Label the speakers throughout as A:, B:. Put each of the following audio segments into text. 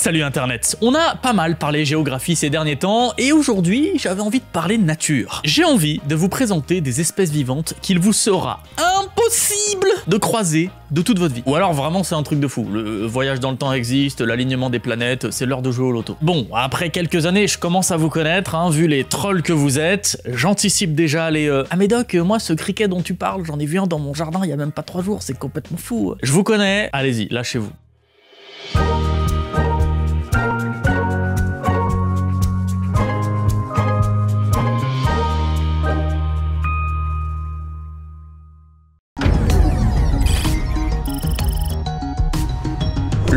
A: Salut Internet On a pas mal parlé géographie ces derniers temps, et aujourd'hui, j'avais envie de parler nature. J'ai envie de vous présenter des espèces vivantes qu'il vous sera impossible de croiser de toute votre vie. Ou alors vraiment c'est un truc de fou, le voyage dans le temps existe, l'alignement des planètes, c'est l'heure de jouer au loto. Bon, après quelques années, je commence à vous connaître, hein, vu les trolls que vous êtes, j'anticipe déjà les euh, Ah mais doc, euh, moi ce criquet dont tu parles, j'en ai vu un dans mon jardin il y a même pas trois jours, c'est complètement fou ». Je vous connais, allez-y, lâchez-vous.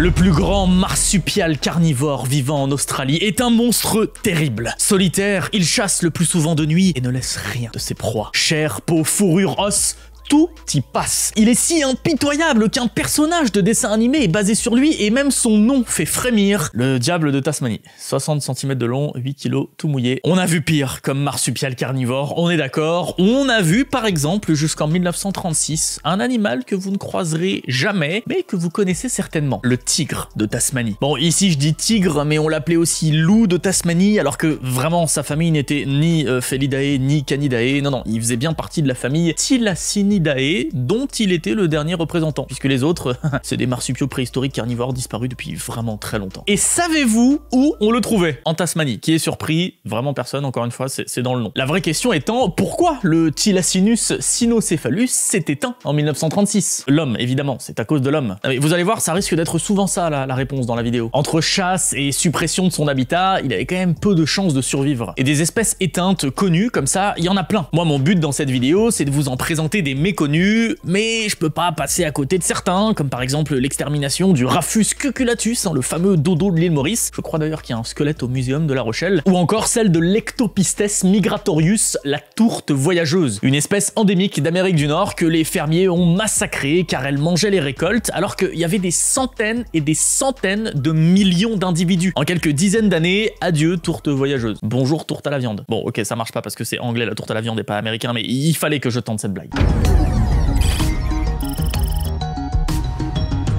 A: Le plus grand marsupial carnivore vivant en Australie est un monstre terrible. Solitaire, il chasse le plus souvent de nuit et ne laisse rien de ses proies. Chair, peau, fourrure, os, tout y passe. Il est si impitoyable qu'un personnage de dessin animé est basé sur lui et même son nom fait frémir. Le diable de Tasmanie. 60 cm de long, 8 kg, tout mouillé. On a vu pire comme marsupial carnivore, on est d'accord. On a vu par exemple jusqu'en 1936 un animal que vous ne croiserez jamais mais que vous connaissez certainement. Le tigre de Tasmanie. Bon ici je dis tigre mais on l'appelait aussi loup de Tasmanie alors que vraiment sa famille n'était ni euh, Felidae ni Canidae. Non non, il faisait bien partie de la famille Thylacinidae dont il était le dernier représentant, puisque les autres, c'est des marsupiaux préhistoriques carnivores disparus depuis vraiment très longtemps. Et savez-vous où on le trouvait En Tasmanie. Qui est surpris Vraiment personne, encore une fois, c'est dans le nom. La vraie question étant, pourquoi le Tilacinus sinocéphalus s'est éteint en 1936 L'homme, évidemment, c'est à cause de l'homme. Ah vous allez voir, ça risque d'être souvent ça, la, réponse dans la vidéo. Entre chasse et suppression de son habitat, il avait quand même peu de chances de survivre. Et des espèces éteintes connues, comme ça, il y en a plein. Moi, mon but dans cette vidéo, c'est de vous en présenter des mécanismes connu, mais je peux pas passer à côté de certains, comme par exemple l'extermination du Raffus cuculatus, hein, le fameux dodo de l'île Maurice, je crois d'ailleurs qu'il y a un squelette au muséum de La Rochelle, ou encore celle de l'Ectopistes migratorius, la tourte voyageuse, une espèce endémique d'Amérique du Nord que les fermiers ont massacrée car elle mangeait les récoltes, alors qu'il y avait des centaines et des centaines de millions d'individus. En quelques dizaines d'années, adieu tourte voyageuse. Bonjour tourte à la viande. Bon ok ça marche pas parce que c'est anglais la tourte à la viande et pas américain, mais il fallait que je tente cette blague.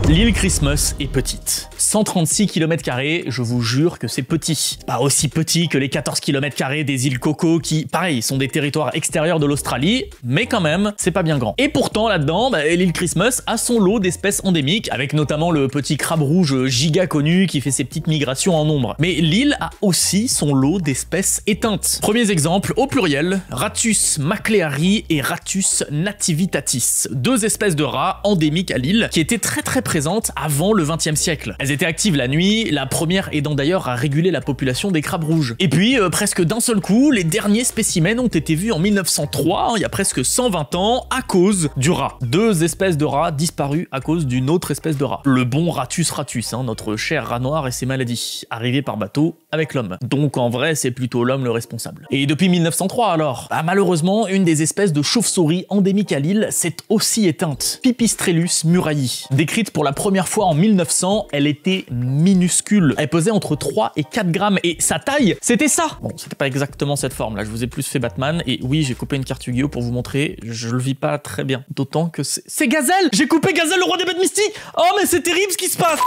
A: L'île Christmas est petite. 136 km, je vous jure que c'est petit. Pas aussi petit que les 14 km des îles Coco qui, pareil, sont des territoires extérieurs de l'Australie, mais quand même, c'est pas bien grand. Et pourtant, là-dedans, bah, l'île Christmas a son lot d'espèces endémiques, avec notamment le petit crabe rouge giga connu qui fait ses petites migrations en nombre. Mais l'île a aussi son lot d'espèces éteintes. Premier exemple, au pluriel, Ratus macleari et Ratus nativitatis, deux espèces de rats endémiques à l'île qui étaient très très présentes avant le 20e siècle. Elles étaient actives la nuit, la première aidant d'ailleurs à réguler la population des crabes rouges. Et puis, euh, presque d'un seul coup, les derniers spécimens ont été vus en 1903, hein, il y a presque 120 ans, à cause du rat. Deux espèces de rats disparues à cause d'une autre espèce de rat. Le bon ratus ratus, hein, notre cher rat noir et ses maladies, arrivé par bateau avec l'homme. Donc en vrai, c'est plutôt l'homme le responsable. Et depuis 1903 alors bah, Malheureusement, une des espèces de chauve-souris endémique à l'île s'est aussi éteinte, Pipistrellus murailli, décrite pour pour la première fois en 1900, elle était minuscule. Elle pesait entre 3 et 4 grammes et sa taille, c'était ça Bon, c'était pas exactement cette forme là, je vous ai plus fait Batman et oui, j'ai coupé une carte yu pour vous montrer, je le vis pas très bien. D'autant que c'est Gazelle J'ai coupé Gazelle, le roi des bêtes mystiques Oh mais c'est terrible ce qui se passe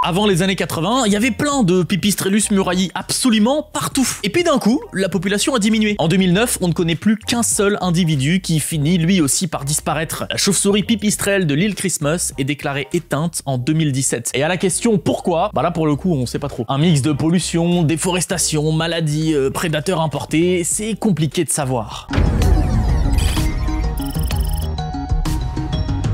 A: avant les années 80, il y avait plein de pipistrellus muraillis absolument partout. Et puis d'un coup, la population a diminué. En 2009, on ne connaît plus qu'un seul individu qui finit lui aussi par disparaître. La chauve-souris pipistrelle de l'île Christmas est déclarée éteinte en 2017. Et à la question pourquoi, bah là pour le coup on sait pas trop. Un mix de pollution, déforestation, maladies, euh, prédateurs importés, c'est compliqué de savoir.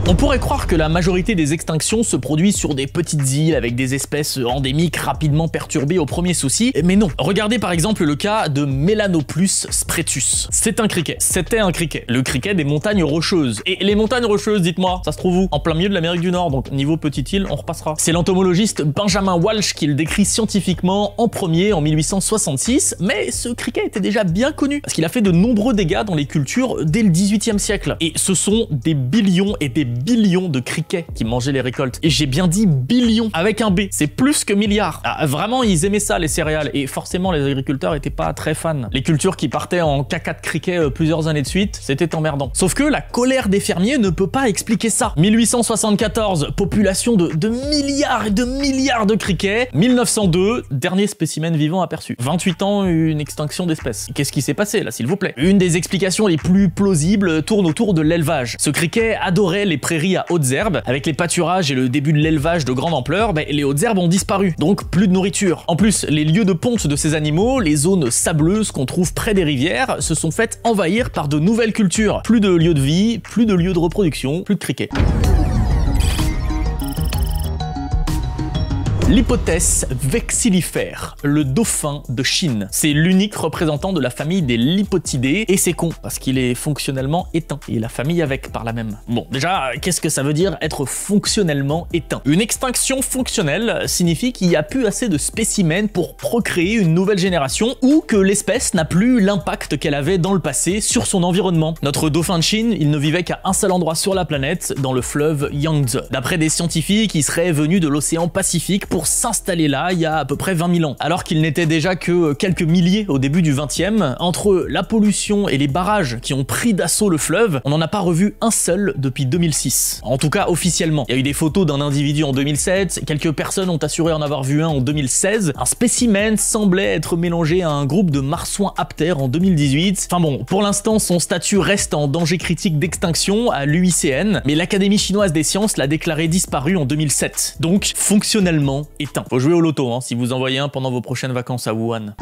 A: On pourrait croire que la majorité des extinctions se produit sur des petites îles avec des espèces endémiques rapidement perturbées au premier souci, mais non. Regardez par exemple le cas de Melanoplus spretus. C'est un criquet. C'était un criquet. Le criquet des montagnes rocheuses. Et les montagnes rocheuses, dites-moi, ça se trouve où En plein milieu de l'Amérique du Nord, donc niveau petite île, on repassera. C'est l'entomologiste Benjamin Walsh qui le décrit scientifiquement en premier en 1866, mais ce criquet était déjà bien connu parce qu'il a fait de nombreux dégâts dans les cultures dès le 18e siècle. Et ce sont des billions et des billions de criquets qui mangeaient les récoltes. Et j'ai bien dit billions avec un B. C'est plus que milliards. Ah, vraiment, ils aimaient ça, les céréales. Et forcément, les agriculteurs étaient pas très fans. Les cultures qui partaient en caca de criquets euh, plusieurs années de suite, c'était emmerdant. Sauf que la colère des fermiers ne peut pas expliquer ça. 1874, population de, de milliards et de milliards de criquets. 1902, dernier spécimen vivant aperçu. 28 ans, une extinction d'espèces. Qu'est-ce qui s'est passé là, s'il vous plaît Une des explications les plus plausibles tourne autour de l'élevage. Ce criquet adorait les prairies à hautes herbes, avec les pâturages et le début de l'élevage de grande ampleur, ben, les hautes herbes ont disparu, donc plus de nourriture. En plus, les lieux de ponte de ces animaux, les zones sableuses qu'on trouve près des rivières, se sont faites envahir par de nouvelles cultures. Plus de lieux de vie, plus de lieux de reproduction, plus de criquets. L'hypothèse vexillifère, le dauphin de Chine. C'est l'unique représentant de la famille des Lipotidés et c'est con parce qu'il est fonctionnellement éteint et la famille avec par la même. Bon, déjà, qu'est-ce que ça veut dire être fonctionnellement éteint Une extinction fonctionnelle signifie qu'il n'y a plus assez de spécimens pour procréer une nouvelle génération ou que l'espèce n'a plus l'impact qu'elle avait dans le passé sur son environnement. Notre dauphin de Chine, il ne vivait qu'à un seul endroit sur la planète, dans le fleuve Yangtze. D'après des scientifiques, il serait venu de l'océan Pacifique pour s'installer là il y a à peu près 20 000 ans, alors qu'il n'était déjà que euh, quelques milliers au début du 20e. Entre la pollution et les barrages qui ont pris d'assaut le fleuve, on n'en a pas revu un seul depuis 2006. En tout cas officiellement. Il y a eu des photos d'un individu en 2007, quelques personnes ont assuré en avoir vu un en 2016, un spécimen semblait être mélangé à un groupe de marsouins aptères en 2018. Enfin bon, pour l'instant son statut reste en danger critique d'extinction à l'UICN, mais l'Académie chinoise des sciences l'a déclaré disparu en 2007. Donc fonctionnellement éteint. Faut jouer au loto hein, si vous envoyez un pendant vos prochaines vacances à Wuhan.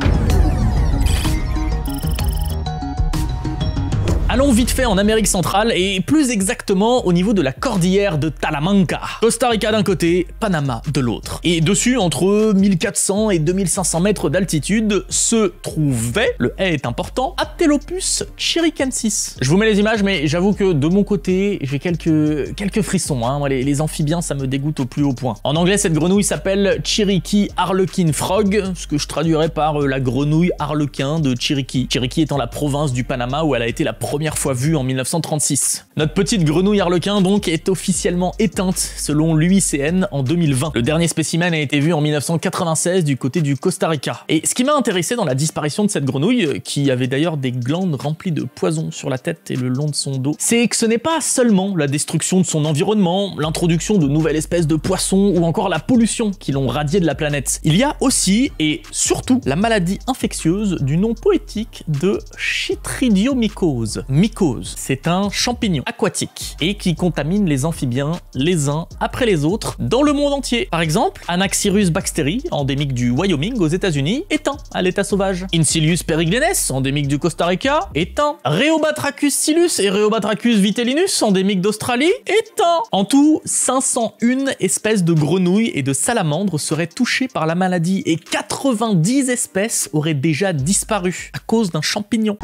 A: Allons vite fait en Amérique centrale et plus exactement au niveau de la cordillère de Talamanca. Costa Rica d'un côté, Panama de l'autre. Et dessus, entre 1400 et 2500 mètres d'altitude, se trouvait, le est important, Atelopus chiricensis. Je vous mets les images, mais j'avoue que de mon côté, j'ai quelques, quelques frissons. Hein. les, amphibiens, ça me dégoûte au plus haut point. En anglais, cette grenouille s'appelle Chiriqui Harlequin Frog, ce que je traduirais par euh, la grenouille harlequin de Chiriqui, Chiriki étant la province du Panama où elle a été la première première fois vue en 1936. Notre petite grenouille harlequin donc est officiellement éteinte selon l'UICN en 2020. Le dernier spécimen a été vu en 1996 du côté du Costa Rica. Et ce qui m'a intéressé dans la disparition de cette grenouille, euh, qui avait d'ailleurs des glandes remplies de poison sur la tête et le long de son dos, c'est que ce n'est pas seulement la destruction de son environnement, l'introduction de nouvelles espèces de poissons ou encore la pollution qui l'ont radié de la planète. Il y a aussi et surtout la maladie infectieuse du nom poétique de chytridiomycose mycose. C'est un champignon aquatique et qui contamine les amphibiens les uns après les autres dans le monde entier. Par exemple, Anaxyrus baxteri, endémique du Wyoming aux États-Unis, éteint à l'état sauvage. Incilius periglenes, endémique du Costa Rica, éteint. Rheobatracus silus et Rheobatracus vitellinus, endémique d'Australie, éteint. En tout, 501 espèces de grenouilles et de salamandres seraient touchées par la maladie et 90 espèces auraient déjà disparu à cause d'un champignon.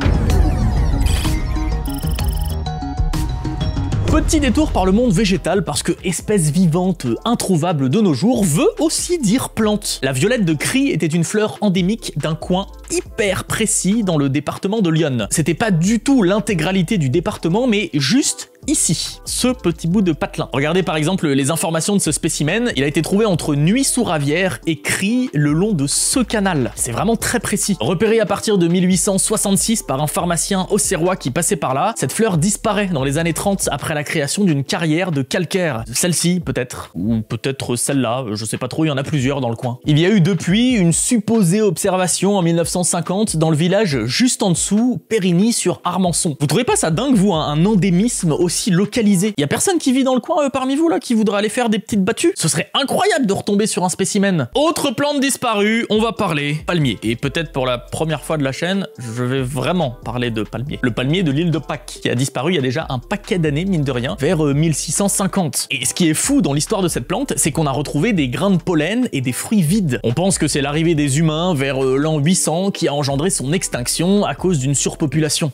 A: Petit détour par le monde végétal parce que espèce vivante introuvable de nos jours veut aussi dire plante. La violette de cri était une fleur endémique d'un coin hyper précis dans le département de l'Yonne. C'était pas du tout l'intégralité du département mais juste ici, ce petit bout de patelin. Regardez par exemple les informations de ce spécimen, il a été trouvé entre Nuit sous Ravière et cri le long de ce canal. C'est vraiment très précis. Repéré à partir de 1866 par un pharmacien auxerrois qui passait par là, cette fleur disparaît dans les années 30 après la création d'une carrière de calcaire. Celle-ci peut-être, ou peut-être celle-là, je sais pas trop, il y en a plusieurs dans le coin. Il y a eu depuis une supposée observation en 1950 dans le village juste en dessous, Périgny sur Armançon. Vous trouvez pas ça dingue vous, un endémisme aussi localisé. Il y a personne qui vit dans le coin euh, parmi vous là qui voudra aller faire des petites battues Ce serait incroyable de retomber sur un spécimen. Autre plante disparue, on va parler palmier. Et peut-être pour la première fois de la chaîne, je vais vraiment parler de palmier. Le palmier de l'île de Pâques qui a disparu il y a déjà un paquet d'années mine de rien, vers 1650. Euh, et ce qui est fou dans l'histoire de cette plante, c'est qu'on a retrouvé des grains de pollen et des fruits vides. On pense que c'est l'arrivée des humains vers euh, l'an 800 qui a engendré son extinction à cause d'une surpopulation.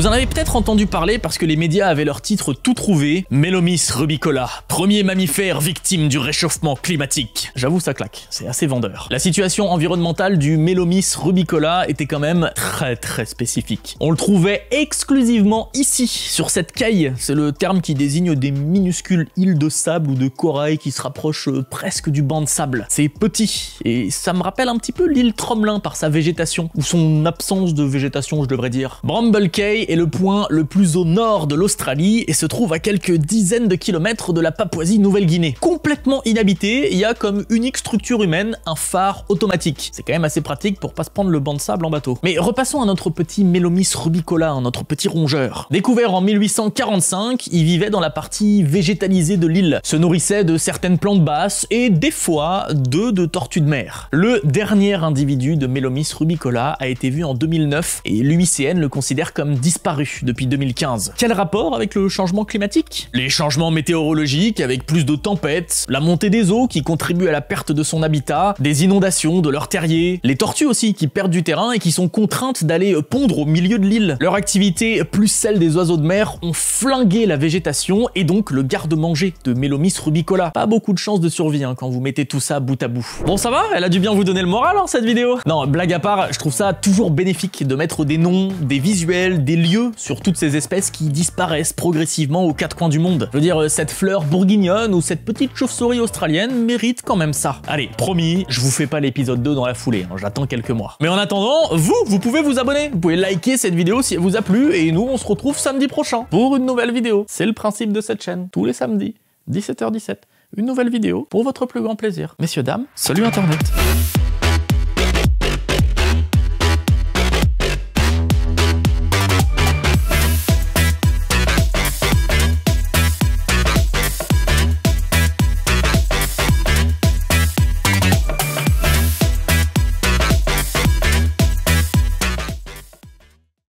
A: Vous en avez peut-être entendu parler parce que les médias avaient leur titre tout trouvé, Melomys rubicola, premier mammifère victime du réchauffement climatique. J'avoue ça claque, c'est assez vendeur. La situation environnementale du Melomis rubicola était quand même très très spécifique. On le trouvait exclusivement ici, sur cette caille, c'est le terme qui désigne des minuscules îles de sable ou de corail qui se rapprochent euh, presque du banc de sable. C'est petit, et ça me rappelle un petit peu l'île Tromelin par sa végétation, ou son absence de végétation je devrais dire. Bramble Cay est le point le plus au nord de l'Australie et se trouve à quelques dizaines de kilomètres de la Papouasie-Nouvelle-Guinée. Complètement inhabité, il y a comme unique structure humaine un phare automatique. C'est quand même assez pratique pour pas se prendre le banc de sable en bateau. Mais repassons à notre petit Mélomys rubicola, hein, notre petit rongeur. Découvert en 1845, il vivait dans la partie végétalisée de l'île, se nourrissait de certaines plantes basses et des fois d'œufs de tortues de mer. Le dernier individu de Mélomis rubicola a été vu en 2009 et l'UICN le considère comme disparu depuis 2015. Quel rapport avec le changement climatique Les changements météorologiques avec plus de tempêtes, la montée des eaux qui contribue à la perte de son habitat, des inondations, de leurs terriers, les tortues aussi qui perdent du terrain et qui sont contraintes d'aller pondre au milieu de l'île. Leur activité, plus celle des oiseaux de mer, ont flingué la végétation et donc le garde-manger de Mélomis rubicola. Pas beaucoup de chances de survie hein, quand vous mettez tout ça bout à bout. Bon ça va Elle a dû bien vous donner le moral en hein, cette vidéo Non, blague à part, je trouve ça toujours bénéfique de mettre des noms, des visuels, des sur toutes ces espèces qui disparaissent progressivement aux quatre coins du monde. Je veux dire, euh, cette fleur bourguignonne ou cette petite chauve-souris australienne mérite quand même ça. Allez, promis, je vous fais pas l'épisode 2 dans la foulée, hein, j'attends quelques mois. Mais en attendant, vous, vous pouvez vous abonner, vous pouvez liker cette vidéo si elle vous a plu, et nous on se retrouve samedi prochain pour une nouvelle vidéo. C'est le principe de cette chaîne, tous les samedis, 17h17, une nouvelle vidéo pour votre plus grand plaisir. Messieurs, dames, salut Internet